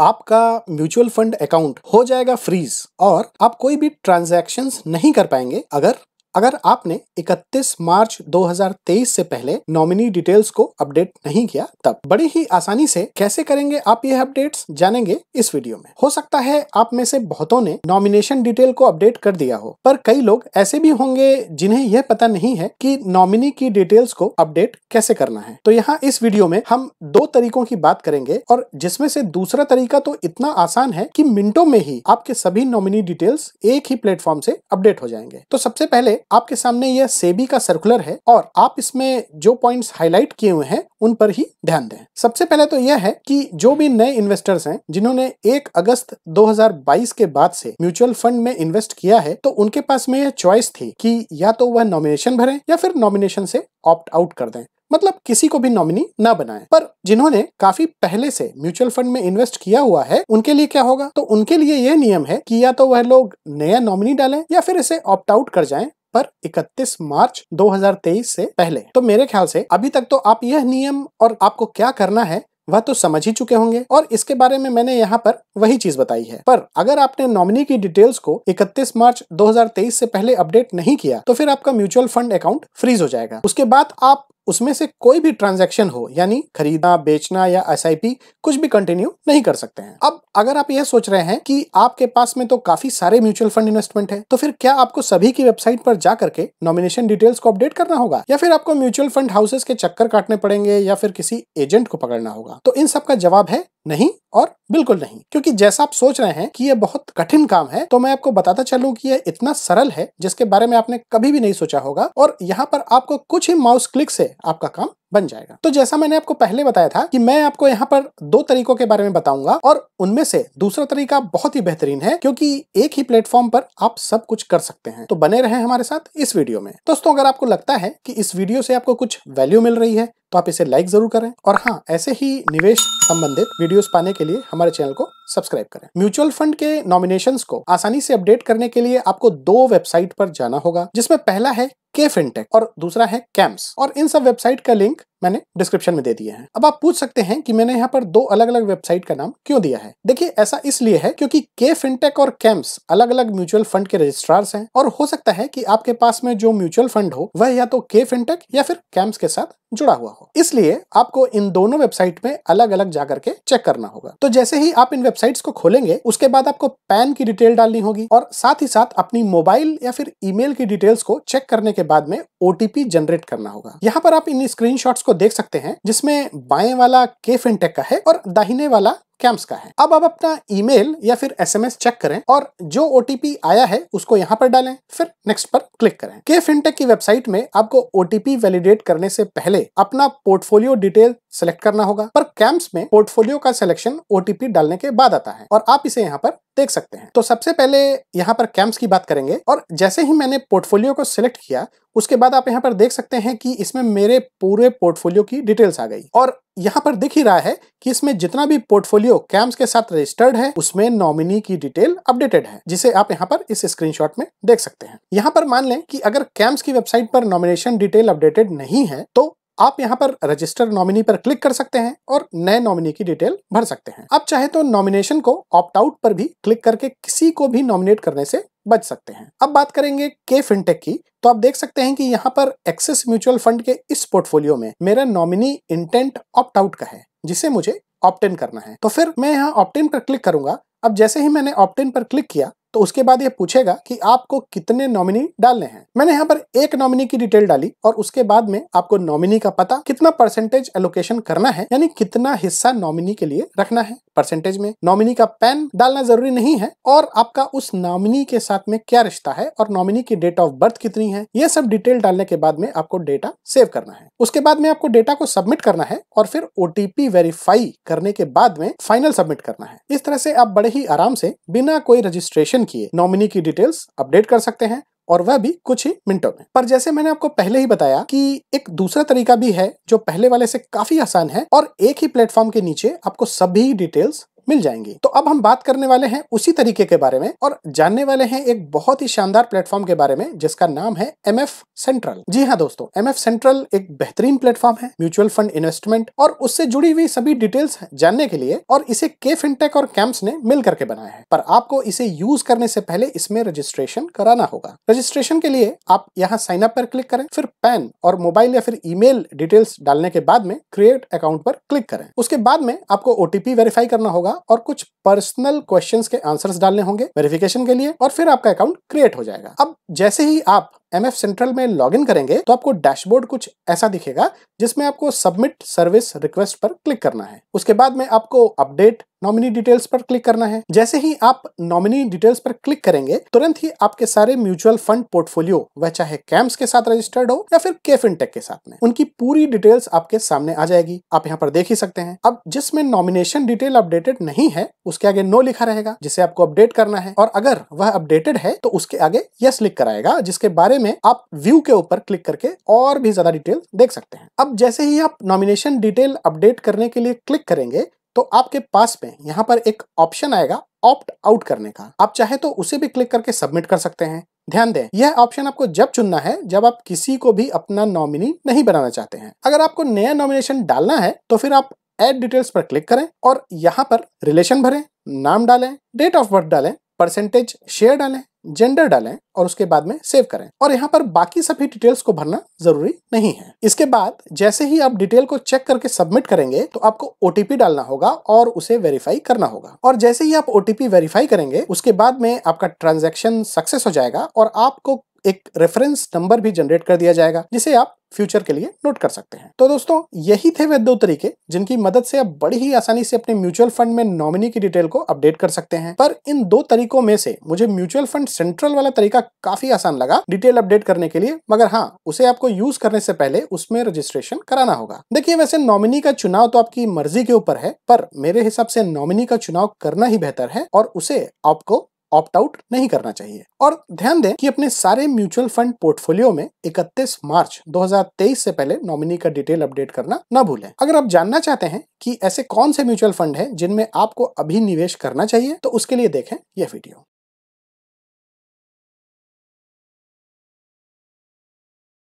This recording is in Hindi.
आपका म्यूचुअल फंड अकाउंट हो जाएगा फ्रीज और आप कोई भी ट्रांजेक्शन नहीं कर पाएंगे अगर अगर आपने 31 मार्च 2023 से पहले नॉमिनी डिटेल्स को अपडेट नहीं किया तब बड़ी ही आसानी से कैसे करेंगे आप ये अपडेट्स जानेंगे इस वीडियो में हो सकता है आप में से बहुतों ने नॉमिनेशन डिटेल को अपडेट कर दिया हो पर कई लोग ऐसे भी होंगे जिन्हें यह पता नहीं है कि नॉमिनी की डिटेल्स को अपडेट कैसे करना है तो यहाँ इस वीडियो में हम दो तरीकों की बात करेंगे और जिसमें से दूसरा तरीका तो इतना आसान है की मिनटों में ही आपके सभी नॉमिनी डिटेल्स एक ही प्लेटफॉर्म से अपडेट हो जाएंगे तो सबसे पहले आपके सामने यह सेबी का सर्कुलर है और आप इसमें जो पॉइंट्स हाईलाइट किए हुए हैं उन पर ही ध्यान दें सबसे पहले तो यह है कि जो भी नए इन्वेस्टर्स हैं जिन्होंने 1 अगस्त 2022 के बाद से म्यूचुअल फंड में इन्वेस्ट किया है तो उनके पास में यह चॉइस थी कि या तो वह नॉमिनेशन भरें या फिर नॉमिनेशन से ऑप्ट आउट कर दें मतलब किसी को भी नॉमिनी ना बनाएं पर जिन्होंने काफी पहले से म्यूचुअल फंड में इन्वेस्ट किया हुआ है उनके लिए क्या होगा तो उनके लिए यह नियम है कि या तो वह लोग नया नॉमिनी डालें या फिर इसे ऑप्ट आउट कर जाएं पर 31 मार्च 2023 से पहले तो मेरे ख्याल से अभी तक तो आप यह नियम और आपको क्या करना है वह तो समझ ही चुके होंगे और इसके बारे में मैंने यहाँ पर वही चीज बताई है पर अगर आपने नॉमिनी की डिटेल्स को 31 मार्च 2023 से पहले अपडेट नहीं किया तो फिर आपका म्यूचुअल फंड अकाउंट फ्रीज हो जाएगा उसके बाद आप उसमें से कोई भी ट्रांजैक्शन हो यानी खरीदना बेचना या एस कुछ भी कंटिन्यू नहीं कर सकते हैं अब अगर आप यह सोच रहे हैं कि आपके पास में तो काफी सारे म्यूचुअल फंड इन्वेस्टमेंट है तो फिर क्या आपको सभी की वेबसाइट पर जा करके नॉमिनेशन डिटेल्स को अपडेट करना होगा या फिर आपको म्यूचुअल फंड हाउसेस के चक्कर काटने पड़ेंगे या फिर किसी एजेंट को पकड़ना होगा तो इन सब का जवाब है नहीं और बिल्कुल नहीं क्योंकि जैसा आप सोच रहे हैं कि यह बहुत कठिन काम है तो मैं आपको बताता चलूं कि यह इतना सरल है जिसके बारे में आपने कभी भी नहीं सोचा होगा और यहाँ पर आपको कुछ ही माउस क्लिक से आपका काम बन जाएगा तो जैसा मैंने आपको पहले बताया था कि मैं आपको यहाँ पर दो तरीकों के बारे में बताऊंगा और उनमें से दूसरा तरीका बहुत ही बेहतरीन है क्योंकि एक ही प्लेटफॉर्म पर आप सब कुछ कर सकते हैं तो बने रहे हमारे साथ इस वीडियो में दोस्तों अगर आपको लगता है कि इस वीडियो से आपको कुछ वैल्यू मिल रही है तो आप इसे लाइक जरूर करें और हाँ ऐसे ही निवेश संबंधित वीडियोस पाने के लिए हमारे चैनल को सब्सक्राइब करें म्यूचुअल फंड के नॉमिनेशन को आसानी से अपडेट करने के लिए आपको दो वेबसाइट पर जाना होगा जिसमें पहला है के फिनटेक और दूसरा है कैम्स और इन सब वेबसाइट का लिंक मैंने डिस्क्रिप्शन में दे दिए हैं अब आप पूछ सकते हैं कि मैंने यहाँ पर दो अलग अलग वेबसाइट का नाम क्यों दिया है देखिए ऐसा इसलिए है क्योंकि के फिनटेक और कैम्स अलग अलग म्यूचुअल फंड के रजिस्ट्रार्स हैं और हो सकता है कि आपके पास में जो म्यूचुअल फंड हो वह या तो के फिनटेक या फिर कैम्स के साथ जुड़ा हुआ हो इसलिए आपको इन दोनों वेबसाइट में अलग अलग जाकर के चेक करना होगा तो जैसे ही आप इन वेबसाइट्स को खोलेंगे उसके बाद आपको पैन की डिटेल डालनी होगी और साथ ही साथ अपनी मोबाइल या फिर ईमेल की डिटेल्स को चेक करने के बाद में ओटीपी जनरेट करना होगा यहाँ पर आप इन स्क्रीनशॉट्स को को देख सकते हैं जिसमें बाएं वाला के फिनटेक का है और दाहिने वाला कैम्प्स का है अब आप अपना ईमेल या फिर एसएमएस चेक करें और जो ओटीपी आया है उसको यहाँ पर डालें फिर नेक्स्ट पर क्लिक करें के फिनटेक की वेबसाइट में आपको ओटीपी वैलिडेट करने से पहले अपना पोर्टफोलियो डिटेल सिलेक्ट करना होगा पर कैंप्स में पोर्टफोलियो का सिलेक्शन ओटीपी डालने के बाद आता है और आप इसे यहाँ पर देख सकते हैं तो सबसे पहले यहाँ पर कैंप्स की बात करेंगे और जैसे ही मैंने पोर्टफोलियो को सिलेक्ट किया उसके बाद आप यहाँ पर देख सकते हैं कि इसमें मेरे पूरे पोर्टफोलियो की डिटेल्स आ गई और यहाँ पर दिख ही रहा है कि इसमें जितना भी पोर्टफोलियो कैम्स के साथ रजिस्टर्ड है उसमें नॉमिनी की डिटेल अपडेटेड है जिसे आप यहाँ पर इस स्क्रीनशॉट में देख सकते हैं यहाँ पर मान लें कि अगर कैम्स की वेबसाइट पर नॉमिनेशन डिटेल अपडेटेड नहीं है तो आप यहाँ पर रजिस्टर नॉमिनी पर क्लिक कर सकते हैं और नए नॉमिनी की डिटेल भर सकते हैं आप चाहे तो नॉमिनेशन को ऑप्ट आउट पर भी क्लिक करके किसी को भी नॉमिनेट करने से बच सकते हैं अब बात करेंगे के फिनटेक की तो आप देख सकते हैं कि यहाँ पर एक्सेस म्यूचुअल फंड के इस पोर्टफोलियो में मेरा नॉमिनी इंटेंट ऑप्ट आउट का है जिसे मुझे ऑप्टेन करना है तो फिर मैं यहाँ ऑप्टेन पर क्लिक करूंगा अब जैसे ही मैंने ऑप्टेन पर क्लिक किया तो उसके बाद ये पूछेगा कि आपको कितने नॉमिनी डालने हैं मैंने यहाँ पर एक नॉमिनी की डिटेल डाली और उसके बाद में आपको नॉमिनी का पता कितना परसेंटेज एलोकेशन करना है यानी कितना हिस्सा नॉमिनी के लिए रखना है परसेंटेज में नॉमिनी का पैन डालना जरूरी नहीं है और आपका उस नॉमिनी के साथ में क्या रिश्ता है और नॉमिनी की डेट ऑफ बर्थ कितनी है ये सब डिटेल डालने के बाद में आपको डेटा सेव करना है उसके बाद में आपको डेटा को सबमिट करना है और फिर ओटीपी वेरीफाई करने के बाद में फाइनल सबमिट करना है इस तरह से आप बड़े ही आराम से बिना कोई रजिस्ट्रेशन किए नॉमिनी की डिटेल्स अपडेट कर सकते हैं और वह भी कुछ ही मिनटों में पर जैसे मैंने आपको पहले ही बताया कि एक दूसरा तरीका भी है जो पहले वाले से काफी आसान है और एक ही प्लेटफॉर्म के नीचे आपको सभी डिटेल्स मिल जाएंगी तो अब हम बात करने वाले हैं उसी तरीके के बारे में और जानने वाले हैं एक बहुत ही शानदार प्लेटफॉर्म के बारे में जिसका नाम है एम एफ सेंट्रल जी हाँ दोस्तों एम एफ सेंट्रल एक बेहतरीन प्लेटफॉर्म है म्यूचुअल फंड इन्वेस्टमेंट और उससे जुड़ी हुई सभी डिटेल्स जानने के लिए और इसे के फिनटेक और कैंप्स ने मिल करके बनाया है पर आपको इसे यूज करने से पहले इसमें रजिस्ट्रेशन कराना होगा रजिस्ट्रेशन के लिए आप यहाँ साइन अप पर क्लिक करें फिर पैन और मोबाइल या फिर ईमेल डिटेल्स डालने के बाद में क्रिएट अकाउंट पर क्लिक करें उसके बाद में आपको ओटीपी वेरीफाई करना होगा होगा और कुछ पर्सनल क्वेश्चंस के आंसर्स डालने होंगे वेरिफिकेशन के लिए और फिर आपका अकाउंट क्रिएट हो जाएगा अब जैसे ही आप एम एफ सेंट्रल में लॉग इन करेंगे तो आपको डैशबोर्ड कुछ ऐसा दिखेगा जिसमें आपको सबमिट सर्विस रिक्वेस्ट पर क्लिक करना है उसके बाद में आपको अपडेट नॉमिनी डिटेल्स पर क्लिक करना है जैसे ही आप नॉमिनी डिटेल्स पर क्लिक करेंगे तुरंत ही आपके सारे म्यूचुअल फंड पोर्टफोलियो वह चाहे कैम्स के साथ रजिस्टर्ड हो या फिर केफिनटेक के साथ में उनकी पूरी डिटेल्स आपके सामने आ जाएगी आप यहाँ पर देख ही सकते हैं अब जिसमें नॉमिनेशन डिटेल अपडेटेड नहीं है उसके आगे नो लिखा रहेगा जिसे आपको अपडेट करना है और अगर वह अपडेटेड है तो उसके आगे यस लिख कराएगा जिसके बारे में आप व्यू के ऊपर क्लिक करके और भी ज्यादा डिटेल देख सकते हैं अब जैसे ही आप नॉमिनेशन डिटेल अपडेट करने के लिए क्लिक करेंगे तो आपके पास में यहाँ पर एक ऑप्शन आएगा ऑप्ट आउट करने का आप चाहे तो उसे भी क्लिक करके सबमिट कर सकते हैं ध्यान दें यह ऑप्शन आपको जब चुनना है जब आप किसी को भी अपना नॉमिनी नहीं बनाना चाहते हैं अगर आपको नया नॉमिनेशन डालना है तो फिर आप एड डिटेल्स पर क्लिक करें और यहाँ पर रिलेशन भरें नाम डालें डेट ऑफ बर्थ डालें परसेंटेज शेयर डालें जेंडर डालें और उसके बाद में सेव करें और यहाँ पर बाकी सभी डिटेल्स को भरना जरूरी नहीं है इसके बाद जैसे ही आप डिटेल को चेक करके सबमिट करेंगे तो आपको ओटीपी डालना होगा और उसे वेरीफाई करना होगा और जैसे ही आप ओटीपी वेरीफाई करेंगे उसके बाद में आपका ट्रांजेक्शन सक्सेस हो जाएगा और आपको एक रेफरेंस नंबर भी जनरेट कर दिया जाएगा जिसे आप फ्यूचर के लिए नोट कर सकते हैं तो दोस्तों यही थे वे दो तरीके जिनकी मदद से आप बड़ी ही आसानी से अपने म्यूचुअल फंड में नॉमिनी की डिटेल को अपडेट कर सकते हैं पर इन दो तरीकों में से मुझे म्यूचुअल फंड सेंट्रल वाला तरीका काफी आसान लगा डिटेल अपडेट करने के लिए मगर हाँ उसे आपको यूज करने से पहले उसमें रजिस्ट्रेशन कराना होगा देखिए वैसे नॉमिनी का चुनाव तो आपकी मर्जी के ऊपर है पर मेरे हिसाब से नॉमिनी का चुनाव करना ही बेहतर है और उसे आपको ऑप्ट आउट नहीं करना चाहिए और ध्यान दें कि अपने सारे म्यूचुअल फंड पोर्टफोलियो में 31 मार्च 2023 से पहले नॉमिनी का डिटेल अपडेट करना न भूलें अगर आप जानना चाहते हैं कि ऐसे कौन से म्यूचुअल फंड हैं जिनमें आपको अभी निवेश करना चाहिए तो उसके लिए देखें यह वीडियो